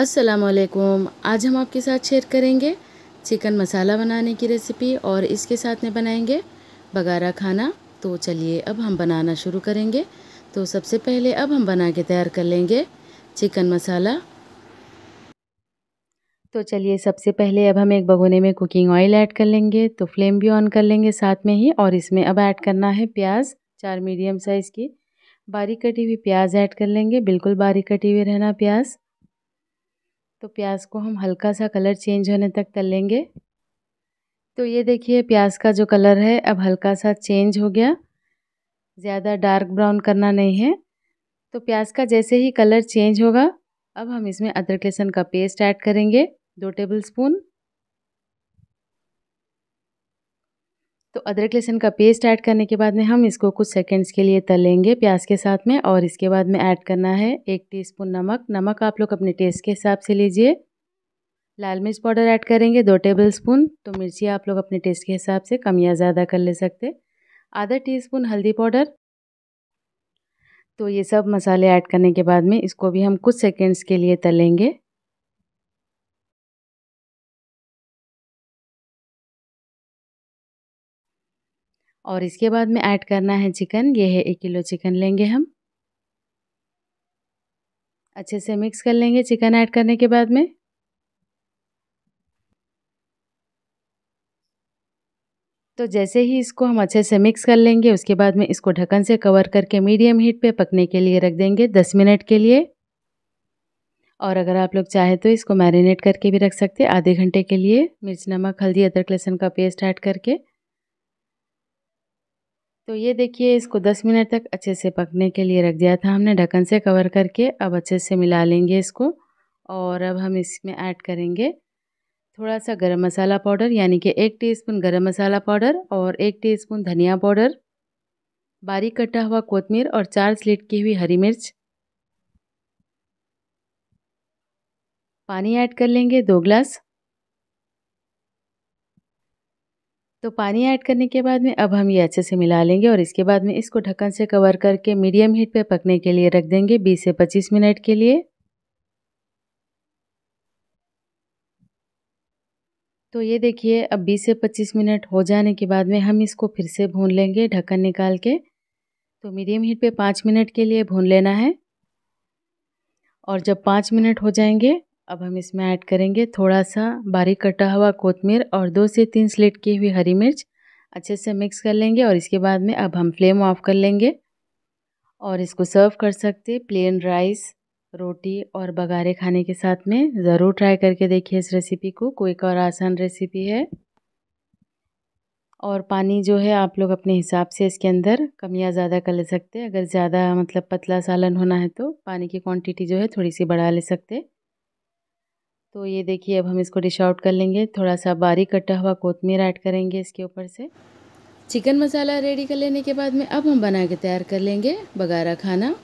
असलकुम आज हम आपके साथ शेयर करेंगे चिकन मसाला बनाने की रेसिपी और इसके साथ में बनाएंगे बगारा खाना तो चलिए अब हम बनाना शुरू करेंगे तो सबसे पहले अब हम बना के तैयार कर लेंगे चिकन मसाला तो चलिए सबसे पहले अब हम एक भगोने में कुकिंग ऑयल ऐड कर लेंगे तो फ्लेम भी ऑन कर लेंगे साथ में ही और इसमें अब ऐड करना है प्याज चार मीडियम साइज़ की बारीक कटी हुई प्याज ऐड कर लेंगे बिल्कुल बारीक कटी हुई रहना प्याज़ तो प्याज को हम हल्का सा कलर चेंज होने तक तल लेंगे तो ये देखिए प्याज का जो कलर है अब हल्का सा चेंज हो गया ज़्यादा डार्क ब्राउन करना नहीं है तो प्याज का जैसे ही कलर चेंज होगा अब हम इसमें अदरक लहसुन का पेस्ट ऐड करेंगे दो टेबल स्पून तो अदरक लहसुन का पेस्ट ऐड करने के बाद में हम इसको कुछ सेकंड्स के लिए तलेंगे प्याज के साथ में और इसके बाद में ऐड करना है एक टीस्पून नमक नमक आप लोग अपने टेस्ट के हिसाब से लीजिए लाल मिर्च पाउडर ऐड करेंगे दो टेबल स्पून तो मिर्ची आप लोग अपने टेस्ट के हिसाब से कम या ज़्यादा कर ले सकते आधा टी स्पून हल्दी पाउडर तो ये सब मसाले ऐड करने के बाद में इसको भी हम कुछ सेकेंड्स के लिए तलेंगे और इसके बाद में ऐड करना है चिकन ये है एक किलो चिकन लेंगे हम अच्छे से मिक्स कर लेंगे चिकन ऐड करने के बाद में तो जैसे ही इसको हम अच्छे से मिक्स कर लेंगे उसके बाद में इसको ढक्कन से कवर करके मीडियम हीट पे पकने के लिए रख देंगे दस मिनट के लिए और अगर आप लोग चाहे तो इसको मैरिनेट करके भी रख सकते हैं आधे घंटे के लिए मिर्च नमक हल्दी अदरक लहसुन का पेस्ट ऐड करके तो ये देखिए इसको 10 मिनट तक अच्छे से पकने के लिए रख दिया था हमने ढक्कन से कवर करके अब अच्छे से मिला लेंगे इसको और अब हम इसमें ऐड करेंगे थोड़ा सा गरम मसाला पाउडर यानी कि एक टीस्पून गरम मसाला पाउडर और एक टीस्पून धनिया पाउडर बारीक कटा हुआ कोतमीर और चार स्लिट की हुई हरी मिर्च पानी ऐड कर लेंगे दो ग्लास तो पानी ऐड करने के बाद में अब हम ये अच्छे से मिला लेंगे और इसके बाद में इसको ढक्कन से कवर करके मीडियम हीट पे पकने के लिए रख देंगे 20 से 25 मिनट के लिए तो ये देखिए अब 20 से 25 मिनट हो जाने के बाद में हम इसको फिर से भून लेंगे ढक्कन निकाल के तो मीडियम हीट पे पाँच मिनट के लिए भून लेना है और जब पाँच मिनट हो जाएंगे अब हम इसमें ऐड करेंगे थोड़ा सा बारीक कटा हुआ कोतमीर और दो से तीन स्लिट की हुई हरी मिर्च अच्छे से मिक्स कर लेंगे और इसके बाद में अब हम फ्लेम ऑफ कर लेंगे और इसको सर्व कर सकते प्लेन राइस रोटी और बघारे खाने के साथ में ज़रूर ट्राई करके देखिए इस रेसिपी को क्विक और आसान रेसिपी है और पानी जो है आप लोग अपने हिसाब से इसके अंदर कम या ज़्यादा कर ले सकते अगर ज़्यादा मतलब पतला सालन होना है तो पानी की क्वांटिटी जो है थोड़ी सी बढ़ा ले सकते तो ये देखिए अब हम इसको डिश आउट कर लेंगे थोड़ा सा बारीक कटा हुआ कोतमीर ऐड करेंगे इसके ऊपर से चिकन मसाला रेडी कर लेने के बाद में अब हम बना के तैयार कर लेंगे बघारा खाना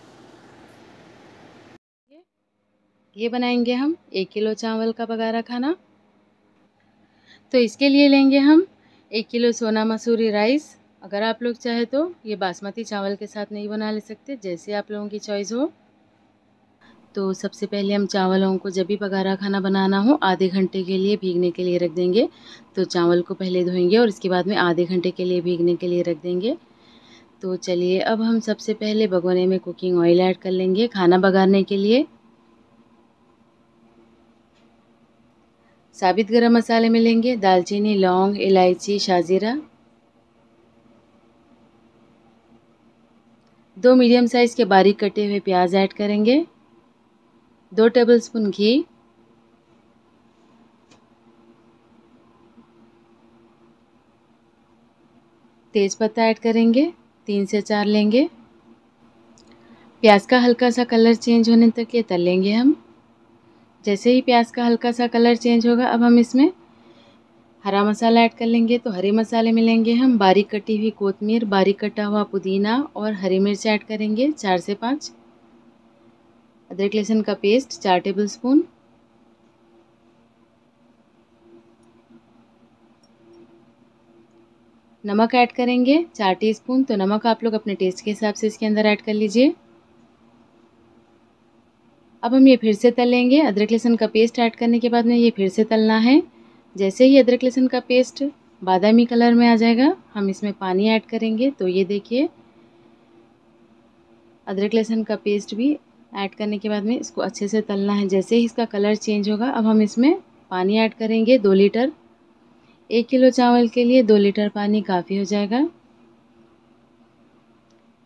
ये बनाएंगे हम एक किलो चावल का बघारा खाना तो इसके लिए लेंगे हम एक किलो सोना मसूरी राइस अगर आप लोग चाहे तो ये बासमती चावल के साथ नहीं बना ले सकते जैसे आप लोगों की चॉइस हो तो सबसे पहले हम चावलों को जब भी बघारा खाना बनाना हो आधे घंटे के लिए भीगने के लिए रख देंगे तो चावल को पहले धोएंगे और इसके बाद में आधे घंटे के लिए भीगने के लिए रख देंगे तो चलिए अब हम सबसे पहले भगोने में कुकिंग ऑयल ऐड कर लेंगे खाना बघारने के लिए साबित गरम मसाले मिलेंगे दालचीनी लौंग इलायची शाजीरा दो मीडियम साइज़ के बारीक कटे हुए प्याज ऐड करेंगे दो टेबलस्पून घी तेज़ पत्ता ऐड करेंगे तीन से चार लेंगे प्याज का हल्का सा कलर चेंज होने तक ये तल लेंगे हम जैसे ही प्याज का हल्का सा कलर चेंज होगा अब हम इसमें हरा मसाला ऐड कर लेंगे तो हरे मसाले में लेंगे हम बारीक कटी हुई कोतमीर बारीक कटा हुआ पुदीना और हरी मिर्च ऐड करेंगे चार से पाँच अदरक लहसुन का पेस्ट चार टेबल स्पून नमक ऐड करेंगे चार टीस्पून तो नमक आप लोग अपने टेस्ट के हिसाब से इसके अंदर ऐड कर लीजिए अब हम ये फिर से तलेंगे अदरक लहसुन का पेस्ट ऐड करने के बाद में ये फिर से तलना है जैसे ही अदरक लहसुन का पेस्ट बादामी कलर में आ जाएगा हम इसमें पानी ऐड करेंगे तो ये देखिए अदरक लहसुन का पेस्ट भी ऐड करने के बाद में इसको अच्छे से तलना है जैसे ही इसका कलर चेंज होगा अब हम इसमें पानी ऐड करेंगे दो लीटर एक किलो चावल के लिए दो लीटर पानी काफ़ी हो जाएगा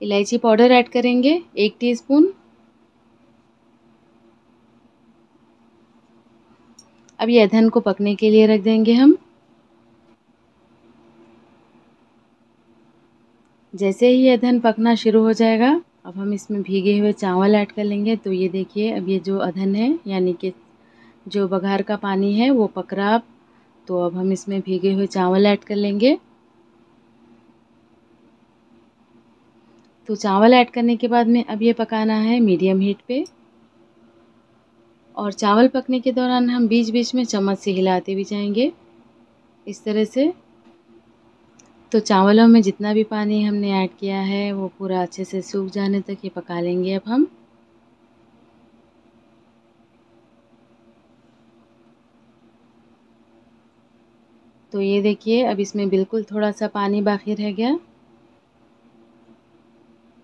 इलायची पाउडर ऐड करेंगे एक टीस्पून अब ये अधन को पकने के लिए रख देंगे हम जैसे ही अधन पकना शुरू हो जाएगा अब हम इसमें भीगे हुए चावल ऐड कर लेंगे तो ये देखिए अब ये जो अधन है यानी कि जो बघार का पानी है वो पकड़ा अब तो अब हम इसमें भीगे हुए चावल ऐड कर लेंगे तो चावल ऐड करने के बाद में अब ये पकाना है मीडियम हीट पे और चावल पकने के दौरान हम बीच बीच में चम्मच से हिलाते भी जाएंगे इस तरह से तो चावलों में जितना भी पानी हमने ऐड किया है वो पूरा अच्छे से सूख जाने तक ये पका लेंगे अब हम तो ये देखिए अब इसमें बिल्कुल थोड़ा सा पानी बाकी रह गया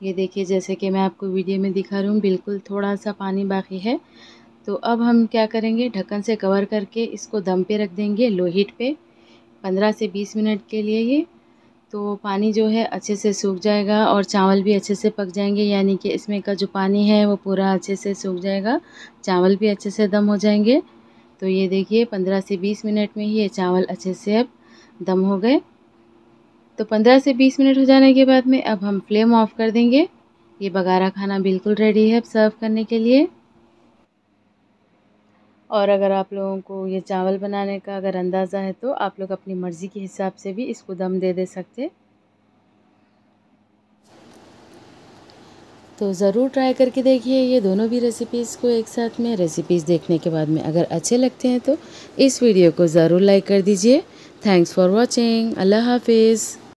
ये देखिए जैसे कि मैं आपको वीडियो में दिखा रही हूँ बिल्कुल थोड़ा सा पानी बाकी है तो अब हम क्या करेंगे ढक्कन से कवर करके इसको दम पे रख देंगे लो हीट पे 15 से 20 मिनट के लिए ये तो पानी जो है अच्छे से सूख जाएगा और चावल भी अच्छे से पक जाएंगे यानी कि इसमें का जो पानी है वो पूरा अच्छे से सूख जाएगा चावल भी अच्छे से दम हो जाएंगे तो ये देखिए पंद्रह से बीस मिनट में ही ये चावल अच्छे से अब दम हो गए तो पंद्रह से बीस मिनट हो जाने के बाद में अब हम फ्लेम ऑफ़ कर देंगे ये बघारा खाना बिल्कुल रेडी है अब सर्व करने के लिए और अगर आप लोगों को ये चावल बनाने का अगर अंदाज़ा है तो आप लोग अपनी मर्ज़ी के हिसाब से भी इसको दम दे दे सकते तो ज़रूर ट्राई करके देखिए ये दोनों भी रेसिपीज़ को एक साथ में रेसिपीज़ देखने के बाद में अगर अच्छे लगते हैं तो इस वीडियो को ज़रूर लाइक कर दीजिए थैंक्स फॉर वॉचिंग अल्लाह हाफिज़